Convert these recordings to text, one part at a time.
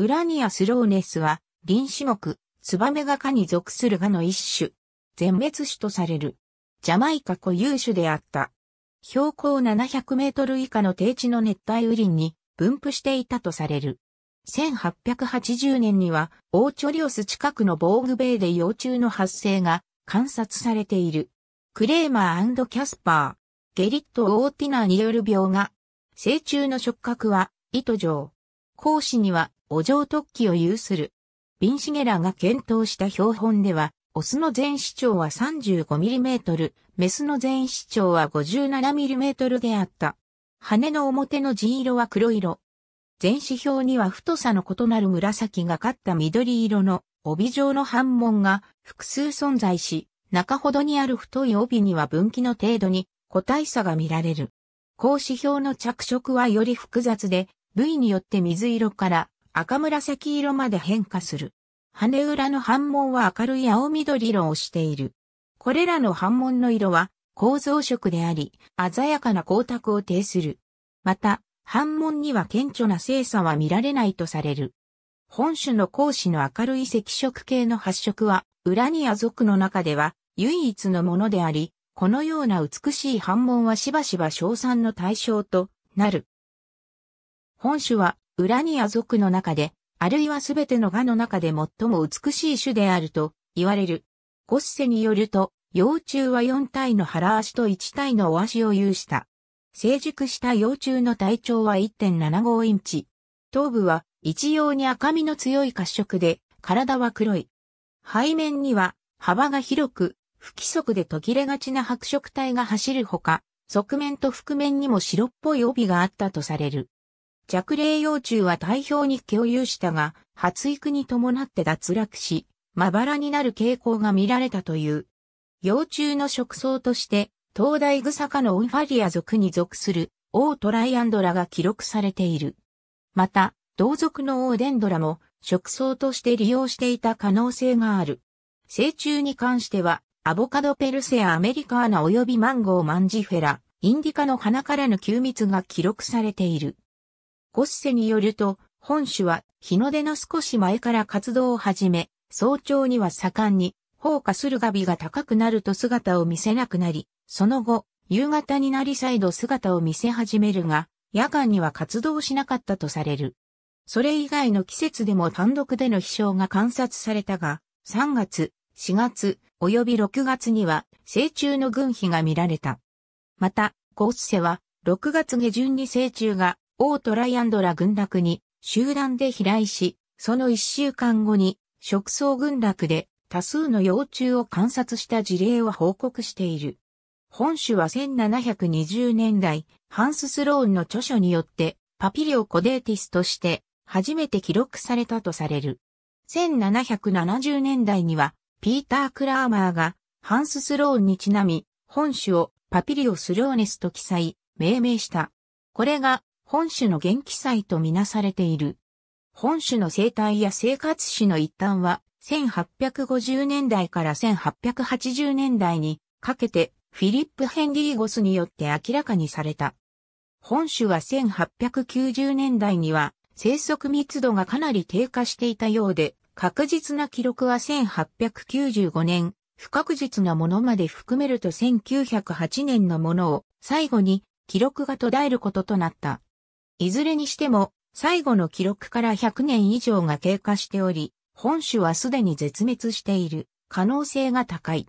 ウラニアスローネスは、林種目、ツバメガ科に属するガの一種。全滅種とされる。ジャマイカ固有種であった。標高700メートル以下の低地の熱帯雨林に分布していたとされる。1880年には、オーチョリオス近くのボーグベイで幼虫の発生が観察されている。クレーマーキャスパー、ゲリット・オーティナーによる病が、成虫の触覚は、糸状。講師にはお嬢特起を有する。ビンシゲラが検討した標本では、オスの全視長は 35mm、メスの全視長は 57mm であった。羽の表の地色は黒色。全指標には太さの異なる紫がかった緑色の帯状の反紋が複数存在し、中ほどにある太い帯には分岐の程度に個体差が見られる。高指標の着色はより複雑で、部位によって水色から赤紫色まで変化する。羽裏の斑紋は明るい青緑色をしている。これらの斑紋の色は構造色であり、鮮やかな光沢を呈する。また、斑紋には顕著な性差は見られないとされる。本種の講師の明るい赤色系の発色は、ウラニア族の中では唯一のものであり、このような美しい斑紋はしばしば賞賛の対象となる。本種はウラニア族の中で、あるいはすべてのガの中で最も美しい種であると言われる。ゴッセによると、幼虫は4体の腹足と1体のお足を有した。成熟した幼虫の体長は1.75インチ。頭部は一様に赤みの強い褐色で、体は黒い。背面には幅が広く、不規則で途切れがちな白色体が走るほか、側面と覆面にも白っぽい帯があったとされる。弱霊幼虫は体表に共有したが、発育に伴って脱落し、まばらになる傾向が見られたという。幼虫の食草として、東大草科のオンファリア属に属する、オートライアンドラが記録されている。また、同族のオーデンドラも、食草として利用していた可能性がある。成虫に関しては、アボカドペルセアアメリカーナ及びマンゴーマンジフェラ、インディカの花からの吸蜜が記録されている。ゴッセによると、本種は日の出の少し前から活動を始め、早朝には盛んに、放火するガビが高くなると姿を見せなくなり、その後、夕方になり再度姿を見せ始めるが、夜間には活動しなかったとされる。それ以外の季節でも単独での飛翔が観察されたが、3月、4月、及び6月には、成虫の群飛が見られた。また、ゴッセは、6月下旬に成虫がオートライアンドラ群落に集団で飛来し、その一週間後に食草群落で多数の幼虫を観察した事例を報告している。本種は1720年代、ハンス・スローンの著書によって、パピリオ・コデーティスとして、初めて記録されたとされる。1770年代には、ピーター・クラーマーが、ハンス・スローンにちなみ、本種をパピリオ・スローネスと記載、命名した。これが、本種の元気祭とみなされている。本種の生態や生活史の一端は、1850年代から1880年代にかけてフィリップ・ヘンリーゴスによって明らかにされた。本種は1890年代には生息密度がかなり低下していたようで、確実な記録は1895年、不確実なものまで含めると1908年のものを最後に記録が途絶えることとなった。いずれにしても、最後の記録から100年以上が経過しており、本種はすでに絶滅している可能性が高い。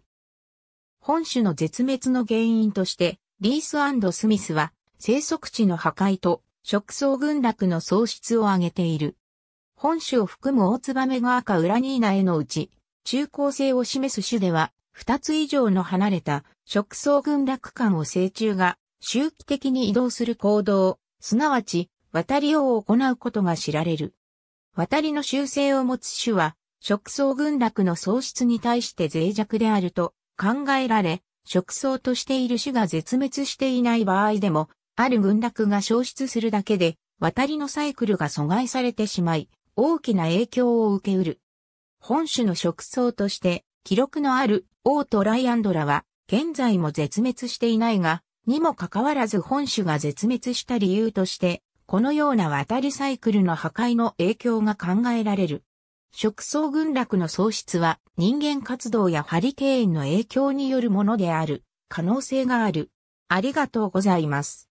本種の絶滅の原因として、リーススミスは生息地の破壊と食草群落の喪失を挙げている。本種を含むオオツバメが赤ウラニーナへのうち、中高性を示す種では、2つ以上の離れた食草群落間を成虫が周期的に移動する行動、すなわち、渡りを行うことが知られる。渡りの習性を持つ種は、食草群落の喪失に対して脆弱であると考えられ、食草としている種が絶滅していない場合でも、ある群落が消失するだけで、渡りのサイクルが阻害されてしまい、大きな影響を受けうる。本種の食草として、記録のあるオートライアンドラは、現在も絶滅していないが、にもかかわらず本種が絶滅した理由として、このような渡りサイクルの破壊の影響が考えられる。食草群落の喪失は人間活動やハリケーンの影響によるものである可能性がある。ありがとうございます。